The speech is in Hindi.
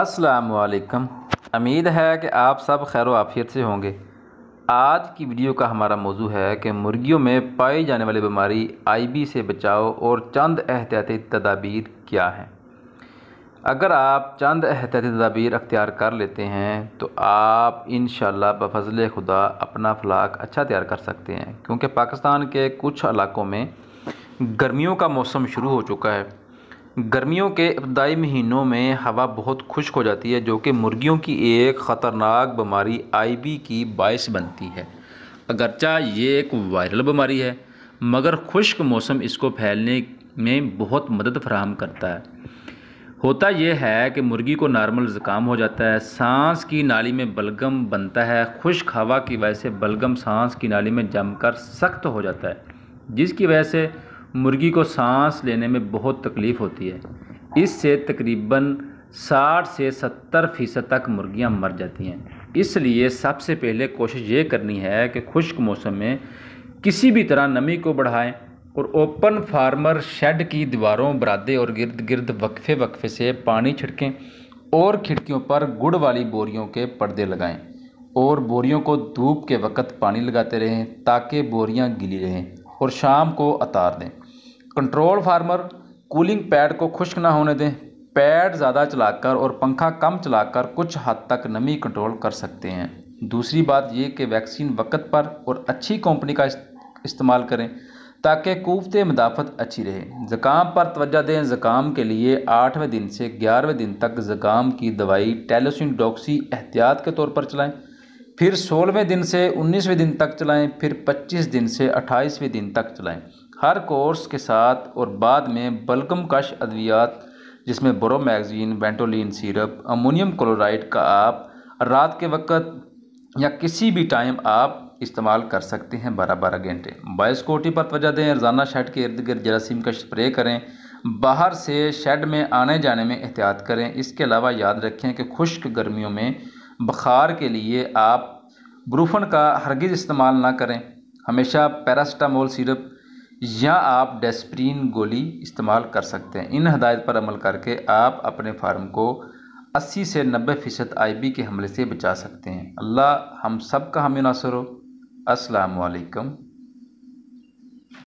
असलकम उम्मीद है कि आप सब खैर आफियत से होंगे आज की वीडियो का हमारा मौजू है कि मुर्गियों में पाई जाने वाली बीमारी आईबी से बचाओ और चंद एहतियाती तदाबीर क्या हैं अगर आप चंद एहतियाती तदाबीर अख्तियार कर लेते हैं तो आप इन बफजल खुदा अपना फ्लाक अच्छा तैयार कर सकते हैं क्योंकि पाकिस्तान के कुछ इलाकों में गर्मियों का मौसम शुरू हो चुका है गर्मियों के इब्तदाई महीनों में हवा बहुत खुश्क हो जाती है जो कि मुर्गियों की एक ख़तरनाक बीमारी आईबी की बायस बनती है अगरचा ये एक वायरल बीमारी है मगर खुश्क मौसम इसको फैलने में बहुत मदद फराहम करता है होता यह है कि मुर्गी को नॉर्मल ज़ुकाम हो जाता है सांस की नाली में बलगम बनता है खुश्क हवा की वजह से बलगम सांस की नाली में जमकर सख्त हो जाता है जिसकी वजह से मुर्गी को सांस लेने में बहुत तकलीफ़ होती है इससे तकरीबन 60 से 70 फ़ीसद तक मुर्गियां मर जाती हैं इसलिए सबसे पहले कोशिश ये करनी है कि खुश्क मौसम में किसी भी तरह नमी को बढ़ाएं और ओपन फार्मर शेड की दीवारों बरादे और गिर्द गिर्द वक्फे वक्फे से पानी छिड़कें और खिड़कियों पर गुड़ वाली बोरियों के पर्दे लगाएं और बोरियों को धूप के वक़्त पानी लगाते रहें ताकि बोरियां गिली रहें और शाम को उतार दें कंट्रोल फार्मर कूलिंग पैड को खुश्क ना होने दें पैड ज़्यादा चलाकर और पंखा कम चलाकर कुछ हद तक नमी कंट्रोल कर सकते हैं दूसरी बात ये कि वैक्सीन वक़्त पर और अच्छी कंपनी का इस्तेमाल करें ताकि कोफते मदाफ़त अच्छी रहे जकाम पर तोज्जा दें जकाम के लिए आठवें दिन से ग्यारहवें दिन तक ज़काम की दवाई टेलोसिन डॉक्सी एहतियात के तौर पर चलाएं फिर सोलहवें दिन से उन्नीसवें दिन तक चलाएं फिर पच्चीस दिन से अट्ठाईसवें दिन तक चलाएं हर कोर्स के साथ और बाद में बलगम कश अद्वियात जिसमें बोरोमैगजीन वेंटोलिन सिरप अमोनियम क्लोराइड का आप रात के वक्त या किसी भी टाइम आप इस्तेमाल कर सकते हैं बारह बारह घंटे बायोस्कोटी पर तोजा दें रोज़ाना शेड के इर्द गिर्द जरासीम का स्प्रे करें बाहर से शेड में आने जाने में एहतियात करें इसके अलावा याद रखें कि खुश्क गर्मियों में बुखार के लिए आप ब्रूफन का हरगिज़ इस्तेमाल ना करें हमेशा पैरास्टामोल सिरप या आप डेस्प्रीन गोली इस्तेमाल कर सकते हैं इन हदायत पर अमल करके आप अपने फार्म को 80 से 90 फ़ीसद आई के हमले से बचा सकते हैं अल्लाह हम सब का हामी हो असलकम